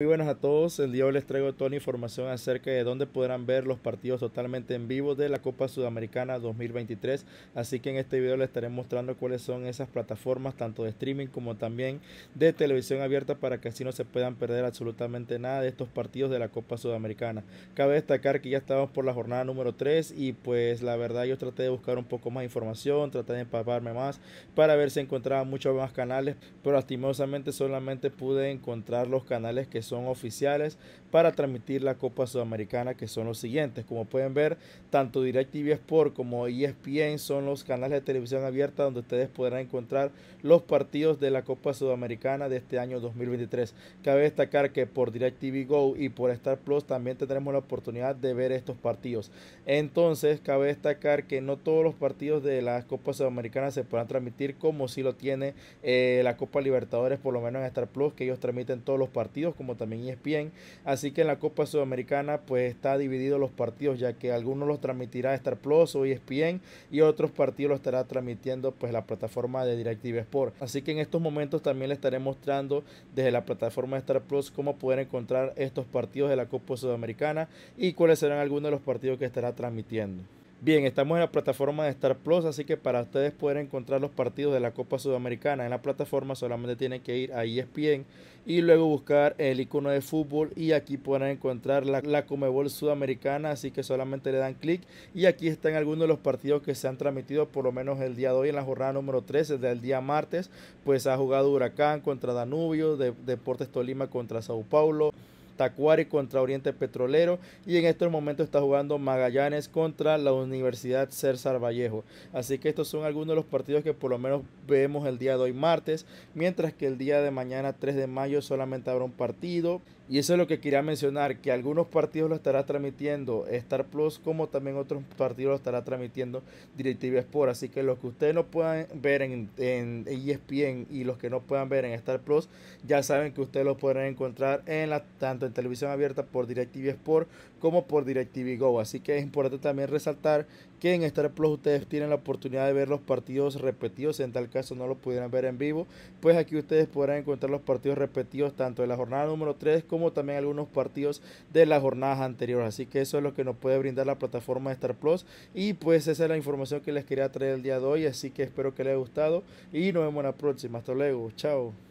Muy buenas a todos, el día de hoy les traigo toda la información acerca de dónde podrán ver los partidos totalmente en vivo de la Copa Sudamericana 2023, así que en este video les estaré mostrando cuáles son esas plataformas tanto de streaming como también de televisión abierta para que así no se puedan perder absolutamente nada de estos partidos de la Copa Sudamericana. Cabe destacar que ya estamos por la jornada número 3 y pues la verdad yo traté de buscar un poco más información, traté de empaparme más para ver si encontraba muchos más canales, pero lastimosamente solamente pude encontrar los canales que son oficiales para transmitir la Copa Sudamericana, que son los siguientes. Como pueden ver, tanto DirecTV Sport como ESPN son los canales de televisión abierta donde ustedes podrán encontrar los partidos de la Copa Sudamericana de este año 2023. Cabe destacar que por DirecTV Go y por Star Plus también tendremos la oportunidad de ver estos partidos. Entonces, cabe destacar que no todos los partidos de la Copa Sudamericana se podrán transmitir como si lo tiene eh, la Copa Libertadores, por lo menos en Star Plus, que ellos transmiten todos los partidos, como también ESPN. Así que en la Copa Sudamericana pues está dividido los partidos, ya que algunos los transmitirá Star Plus o ESPN y otros partidos los estará transmitiendo pues la plataforma de Directive Sport. Así que en estos momentos también les estaré mostrando desde la plataforma de Star Plus cómo poder encontrar estos partidos de la Copa Sudamericana y cuáles serán algunos de los partidos que estará transmitiendo. Bien, estamos en la plataforma de Star Plus, así que para ustedes poder encontrar los partidos de la Copa Sudamericana en la plataforma solamente tienen que ir a ESPN y luego buscar el icono de fútbol y aquí pueden encontrar la, la Comebol Sudamericana, así que solamente le dan clic y aquí están algunos de los partidos que se han transmitido por lo menos el día de hoy en la jornada número 13 del día martes, pues ha jugado Huracán contra Danubio, Deportes Tolima contra Sao Paulo. Tacuari contra Oriente Petrolero y en este momento está jugando Magallanes contra la Universidad César Vallejo. Así que estos son algunos de los partidos que por lo menos vemos el día de hoy martes, mientras que el día de mañana 3 de mayo solamente habrá un partido. Y eso es lo que quería mencionar, que algunos partidos lo estará transmitiendo Star Plus como también otros partidos lo estará transmitiendo DirecTV Sport. Así que los que ustedes no puedan ver en, ESPN e y los que no puedan ver en Star Plus, ya saben que ustedes lo podrán encontrar en la tanto televisión abierta por DirecTV Sport como por DirecTV Go. Así que es importante también resaltar que en Star Plus ustedes tienen la oportunidad de ver los partidos repetidos. En tal caso no lo pudieran ver en vivo, pues aquí ustedes podrán encontrar los partidos repetidos tanto de la jornada número 3 como también algunos partidos de las jornadas anteriores. Así que eso es lo que nos puede brindar la plataforma de Star Plus. Y pues esa es la información que les quería traer el día de hoy. Así que espero que les haya gustado y nos vemos en la próxima. Hasta luego. Chao.